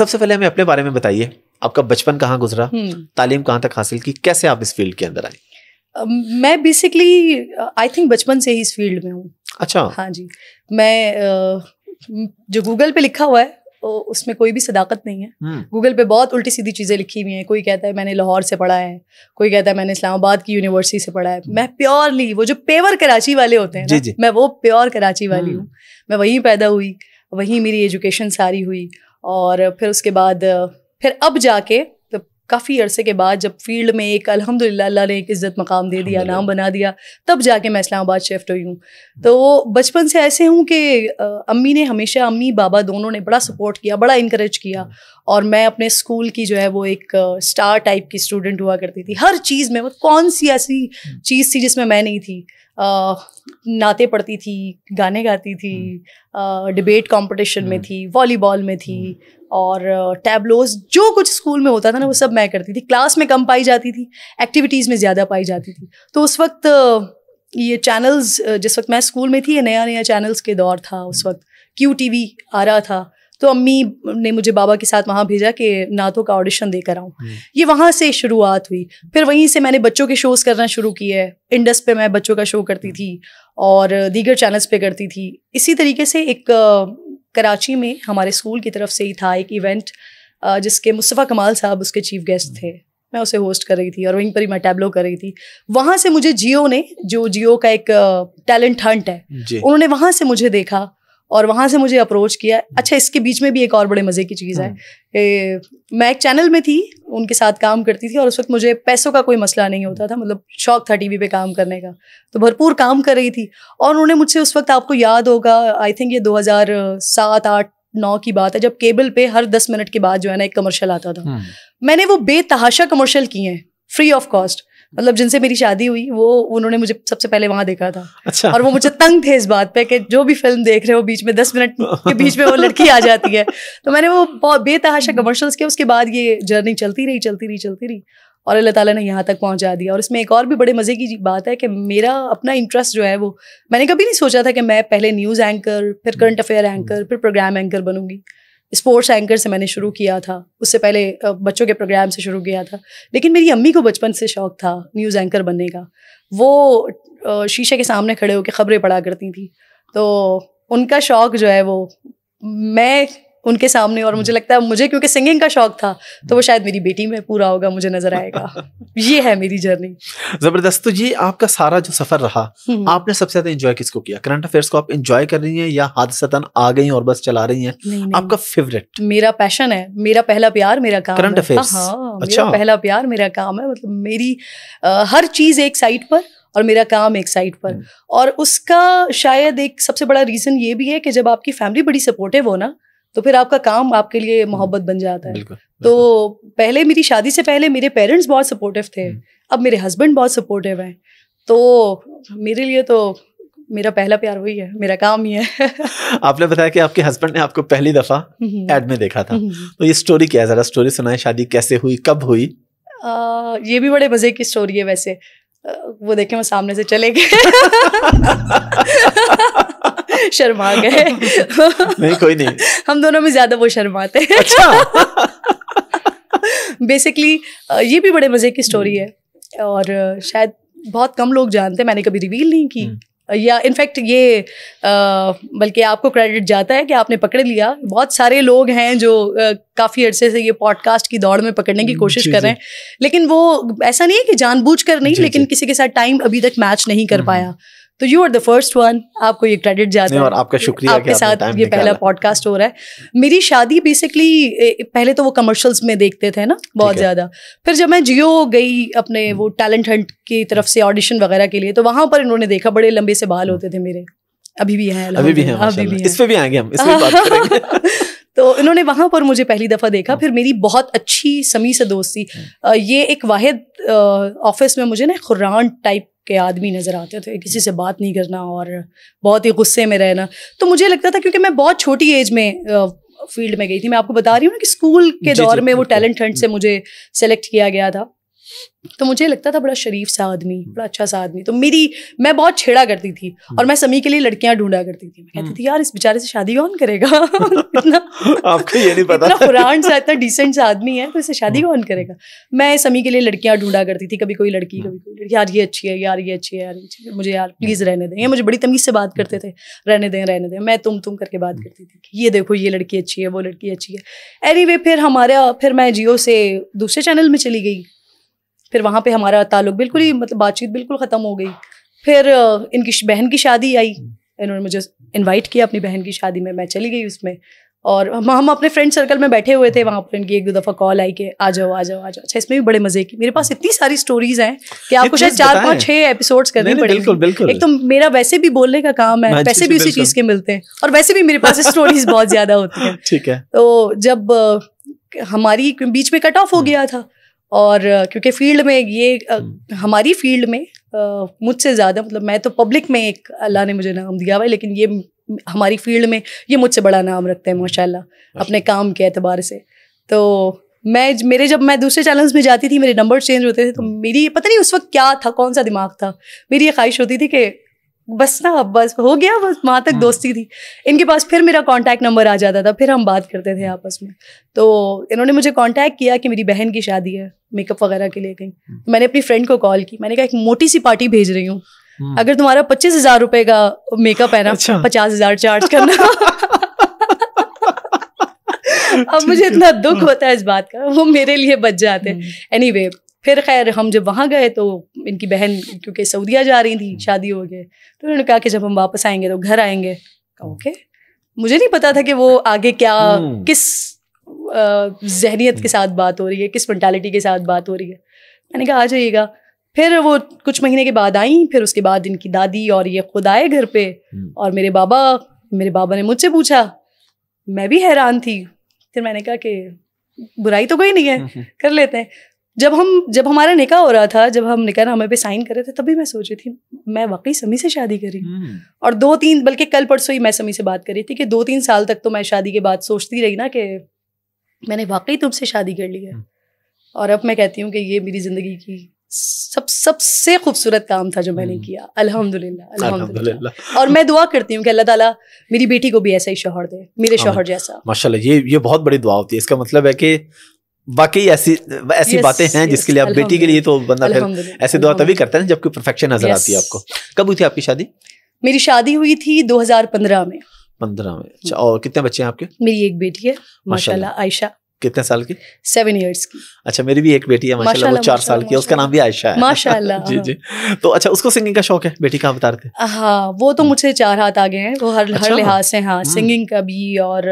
सबसे पहले हमें अपने बारे में बताइए आपका बचपन कहाँ गुजरा हम्म। तालीम कहाँ तक हासिल की कैसे आप इस फील्ड के अंदर आए मैं बेसिकली आई थिंक बचपन से ही इस फील्ड में हूँ अच्छा हाँ जी मैं जो गूगल पे लिखा हुआ है उसमें कोई भी सदाकत नहीं है गूगल हम्म। पे बहुत उल्टी सीधी चीज़ें लिखी हुई हैं कोई कहता है मैंने लाहौर से पढ़ा है कोई कहता है मैंने इस्लामाबाद की यूनिवर्सिटी से पढ़ा है हम्म। मैं प्योरली वो जो पेवर कराची वाले होते हैं जी जी। मैं वो प्योर कराची वाली हूँ मैं वहीं पैदा हुई वहीं मेरी एजुकेशन सारी हुई और फिर उसके बाद फिर अब जाके तो काफ़ी अरसे के बाद जब फील्ड में एक अल्हम्दुलिल्लाह ने एक इज़्ज़त मकाम दे दिया नाम बना दिया तब जाके मैं इस्लामाबाद शिफ्ट हुई हूँ तो बचपन से ऐसे हूँ कि अम्मी ने हमेशा अम्मी बाबा दोनों ने बड़ा सपोर्ट किया बड़ा इनक्रेज किया और मैं अपने स्कूल की जो है वो एक स्टार टाइप की स्टूडेंट हुआ करती थी हर चीज़ में वो कौन सी ऐसी हम्म। चीज़ थी जिसमें मैं नहीं थी नाते पढ़ती थी गाने गाती थी डिबेट हम्म। कंपटीशन हम्म। में थी वॉलीबॉल में थी और टैबलोज जो कुछ स्कूल में होता था ना वो सब मैं करती थी क्लास में कम पाई जाती थी एक्टिविटीज़ में ज़्यादा पाई जाती थी तो उस वक्त ये चैनल्स जिस वक्त मैं स्कूल में थी ये नया नया चैनल्स के दौर था उस वक्त क्यू टी वी आ रहा था तो अम्मी ने मुझे बाबा के साथ वहाँ भेजा कि नाथों का ऑडिशन देकर आऊँ हम्म। ये वहाँ से शुरुआत हुई फिर वहीं से मैंने बच्चों के शोज़ करना शुरू किए इंडस पे मैं बच्चों का शो करती थी और दीगर चैनल्स पे करती थी इसी तरीके से एक कराची में हमारे स्कूल की तरफ से ही था एक इवेंट जिसके मुस्तफ़ा कमाल साहब उसके चीफ गेस्ट थे मैं उसे होस्ट कर रही थी और वहीं पर ही मैं टैबलो कर रही थी वहाँ से मुझे जियो ने जो जियो का एक टैलेंट हंट है उन्होंने वहाँ से मुझे देखा और वहाँ से मुझे अप्रोच किया अच्छा इसके बीच में भी एक और बड़े मज़े की चीज़ है हाँ। ए, मैं एक चैनल में थी उनके साथ काम करती थी और उस वक्त मुझे पैसों का कोई मसला नहीं होता था मतलब शौक था टीवी पे काम करने का तो भरपूर काम कर रही थी और उन्होंने मुझसे उस वक्त आपको याद होगा आई थिंक ये सात आठ नौ की बात है जब केबल पे हर दस मिनट के बाद जो है ना एक कमर्शियल आता था हाँ। मैंने वो बेतहाशा कमर्शियल किए हैं फ्री ऑफ कॉस्ट मतलब जिनसे मेरी शादी हुई वो उन्होंने मुझे सबसे पहले वहां देखा था अच्छा और वो मुझे तंग थे इस बात पे कि जो भी फिल्म देख रहे हो बीच में दस मिनट के बीच में वो लड़की आ जाती है तो मैंने वो बहुत बेतहाशा कमर्शल्स किया उसके बाद ये जर्नी चलती रही चलती रही चलती रही और अल्लाह ताला ने यहाँ तक पहुँचा दिया और इसमें एक और भी बड़े मज़े की बात है कि मेरा अपना इंटरेस्ट जो है वो मैंने कभी नहीं सोचा था कि मैं पहले न्यूज़ एंकर फिर करंट अफेयर एंकर फिर प्रोग्राम एंकर बनूंगी स्पोर्ट्स एंकर से मैंने शुरू किया था उससे पहले बच्चों के प्रोग्राम से शुरू किया था लेकिन मेरी अम्मी को बचपन से शौक था न्यूज़ एंकर बनने का वो शीशे के सामने खड़े होकर खबरें पढ़ा करती थी तो उनका शौक जो है वो मैं उनके सामने और मुझे हम्म। लगता है मुझे क्योंकि सिंगिंग का शौक था तो वो हम्म। शायद मेरी बेटी में पूरा होगा मुझे नजर आएगा ये है मेरी जर्नी जबरदस्त तो ये आपका सारा जो सफर रहा हम्म। आपने सबसे ज्यादा एंजॉय किसको किया करंट अफेयर्स को आप एंजॉय कर रही हैं या हादसतन आ गई और बस चला रही हैं आपका फेवरेट मेरा पैशन है मेरा पहला प्यार मेरा काम करंट हाँ, हाँ, अफेयर अच्छा पहला प्यार मेरा काम है मतलब मेरी हर चीज एक साइड पर और मेरा काम एक साइड पर और उसका शायद एक सबसे बड़ा रीज़न ये भी है कि जब आपकी फैमिली बड़ी सपोर्टिव हो ना तो फिर आपका काम आपके लिए हम्म। मोहब्बत बन जाता है बिल्कुल, तो बिल्कुल। तो पहले मेरी शादी से पहले मेरे पेरेंट्स बहुत सपोर्टिव थे हम्म। अब मेरे हस्बैंड बहुत सपोर्टिव हैं तो मेरे लिए तो मेरा पहला प्यार वही है मेरा काम ही है आपने बताया कि आपके हस्बैंड ने आपको पहली दफ़ा एड हम्म। में देखा था तो ये स्टोरी क्या है ज़रा स्टोरी सुनाए शादी कैसे हुई कब हुई आ, ये भी बड़े मज़े की स्टोरी है वैसे वो देखे मैं सामने से चले गए शर्मा गए नहीं कोई नहीं हम दोनों में ज्यादा वो शर्माते हैं अच्छा बेसिकली ये भी बड़े मजे की स्टोरी है और शायद बहुत कम लोग जानते हैं मैंने कभी रिवील नहीं की हम्म। या इनफैक्ट ये बल्कि आपको क्रेडिट जाता है कि आपने पकड़ लिया बहुत सारे लोग हैं जो काफ़ी अरसे से ये पॉडकास्ट की दौड़ में पकड़ने की हम्म, कोशिश कर रहे हैं लेकिन वो ऐसा नहीं है कि जानबूझ कर नहीं लेकिन किसी के साथ टाइम अभी तक मैच नहीं कर हम्म, पाया तो you are the first one आपको ये क्रेडिट जाता है और आपका शुक्रिया आपके साथ ये पहला पॉडकास्ट हो रहा है मेरी शादी बेसिकली पहले तो वो कमर्शियल्स में देखते थे ना बहुत ज़्यादा फिर जब मैं जियो गई अपने वो टैलेंट हम्म। हंट की तरफ से ऑडिशन वगैरह के लिए तो वहाँ पर इन्होंने देखा बड़े लंबे से बाल हम्म। होते थे मेरे अभी भी हैं अभी भी हैं अभी भी इस पर भी आएंगे हम इस बात तो इन्होंने वहाँ पर मुझे पहली दफ़ा देखा हम्म। फिर मेरी बहुत अच्छी समी से दोस्त थी ये एक वाहिद ऑफिस में मुझे ना खुरान टाइप के आदमी नज़र आते थे तो किसी से बात नहीं करना और बहुत ही गुस्से में रहना तो मुझे लगता था क्योंकि मैं बहुत छोटी एज में फील्ड में गई थी मैं आपको बता रही हूँ ना कि स्कूल के दौर में वो टैलेंट हंट से हम्म। मुझे सेलेक्ट किया गया था तो मुझे लगता था बड़ा शरीफ सा आदमी हम्म। बड़ा अच्छा सा आदमी तो मेरी मैं बहुत छेड़ा करती थी हम्म। और मैं समी के लिए लड़कियां ढूंढा करती थी मैं कहती हम्म। थी यार इस बेचारे से शादी कौन करेगा इतना आपको ये नहीं पता इतना पुरान सा इतना डिसेंट सा आदमी है तो इसे शादी कौन करेगा मैं समी के लिए लड़कियां ढूंढा करती थी कभी कोई लड़की कभी कोई लड़की यार ये अच्छी है यार ये अच्छी है यार मुझे यार प्लीज़ रहने दें मुझे बड़ी तमीज़ से बात करते थे रहने दें रहने दें मैं तुम तुम करके बात करती थी ये देखो ये लड़की अच्छी है वो लड़की अच्छी है एनी फिर हमारा फिर मैं जियो से दूसरे चैनल में चली गई फिर वहाँ पे हमारा ताल्लुक बिल्कुल ही हम्म। मतलब बातचीत बिल्कुल ख़त्म हो गई फिर इनकी बहन की शादी आई हम्म। इन्होंने मुझे इनवाइट किया अपनी बहन की शादी में मैं चली गई उसमें और हम हम अपने फ्रेंड सर्कल में बैठे हुए थे वहाँ पर इनकी एक दो दफ़ा कॉल आई कि आ जाओ आ जाओ आ जाओ अच्छा इसमें भी बड़े मज़े की मेरे पास हम्म। इतनी सारी स्टोरीज हैं कि आपको तो शायद चार पाँच छः एपिसोड्स करने पड़े बिल्कुल बिल्कुल एक तो मेरा वैसे भी बोलने का काम है वैसे भी उसी चीज़ के मिलते हैं और वैसे भी मेरे पास स्टोरीज बहुत ज़्यादा होती हैं ठीक है तो जब हमारी बीच में कट ऑफ हो गया था और क्योंकि फील्ड में ये हम्म। हमारी फील्ड में मुझसे ज़्यादा मतलब मैं तो पब्लिक में एक अल्लाह ने मुझे नाम दिया हुआ है लेकिन ये हमारी फील्ड में ये मुझसे बड़ा नाम रखते हैं माशाल्लाह अच्छा। अपने काम के एतबार से तो मैं मेरे जब मैं दूसरे चैनल्स में जाती थी मेरे नंबर चेंज होते थे तो मेरी पता नहीं उस वक्त क्या था कौन सा दिमाग था मेरी ये ख्वाहिश होती थी कि बस ना अब बस हो गया बस वहाँ तक हाँ। दोस्ती थी इनके पास फिर मेरा कांटेक्ट नंबर आ जाता था फिर हम बात करते थे आपस में तो इन्होंने मुझे कांटेक्ट किया कि मेरी बहन की शादी है मेकअप वगैरह के लिए कहीं हम्म। तो मैंने अपनी फ्रेंड को कॉल की मैंने कहा एक मोटी सी पार्टी भेज रही हूँ हम्म। अगर तुम्हारा पच्चीस हजार रुपये का मेकअप है ना अच्छा। पचास हजार चार्ज करना अब मुझे इतना दुख हाँ। होता है इस बात का वो मेरे लिए बच जाते एनी हम्म। वे फिर खैर हम जब वहाँ गए तो इनकी बहन क्योंकि सऊदिया जा रही थी हम्म। शादी हो गए तो उन्होंने कहा कि जब हम वापस आएंगे तो घर आएंगे हम्म। ओके मुझे नहीं पता था कि वो आगे क्या हम्म। किस जहनीत के साथ बात हो रही है किस मैंटालिटी के साथ बात हो रही है मैंने कहा आ जाइएगा फिर वो कुछ महीने के बाद आई फिर उसके बाद इनकी दादी और ये खुद आए घर पे और मेरे बाबा मेरे बाबा ने मुझसे पूछा मैं भी हैरान थी फिर मैंने कहा कि बुराई तो कोई नहीं है कर लेते हैं जब हम जब हमारा निका हो रहा था जब हम निका हमें पे साइन कर रहे थे तभी मैं सोच रही थी मैं वाकई समी से शादी करी hmm. और दो तीन बल्कि कल परसों ही मैं समी से बात करी थी कि दो तीन साल तक तो मैं शादी के बाद सोचती रही ना कि मैंने वाकई तुमसे शादी कर ली है hmm. और अब मैं कहती हूँ कि ये मेरी ज़िंदगी की सब सबसे खूबसूरत काम था जो मैंने हम्म। किया अल्हम्दुलिल्लाह अल्हम्दुलिल्लाह और मैं दुआ करती हूँ कि अल्लाह ताला मेरी बेटी को भी ऐसा ही शोहर दे मेरे शोहर जैसा माशाल्लाह ये ये बहुत बड़ी दुआ होती है इसका मतलब है कि बाकी ऐसी ऐसी yes, बातें हैं yes, जिसके लिए आप बेटी के लिए तो बंदा फिर ऐसे दुआ तभी करते हैं ना जबकि परफेक्शन नजर आती है आपको कब हुई थी आपकी शादी मेरी शादी हुई थी 2015 में पंद्रह में अच्छा और कितने बच्चे हैं आपके मेरी एक बेटी है माशाल्लाह आयशा कितने साल की सेवन इयर्स की अच्छा मेरी भी एक बेटी है माशाल्लाह वो चार साल की है उसका नाम भी आयशा है माशाल्लाह जी हाँ। जी तो अच्छा उसको सिंगिंग का शौक है बेटी कहाँ बता रहे थे हाँ वो तो हम्म। मुझसे चार हाथ आगे हैं वो हर हर अच्छा। लिहाज से हाँ सिंगिंग का भी और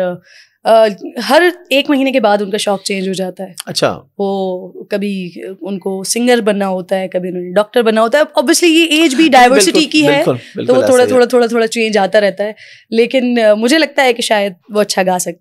हर एक महीने के बाद उनका शौक चेंज हो जाता है अच्छा वो कभी उनको सिंगर बनना होता है कभी उन्हें डॉक्टर बनना होता है ऑब्वियसली ये एज भी डाइवर्सिटी की है बिल्कुल, बिल्कुल, तो वो थोड़ा थोड़ा थोड़ा थोड़ा चेंज आता रहता है लेकिन मुझे लगता है कि शायद वो अच्छा गा सकते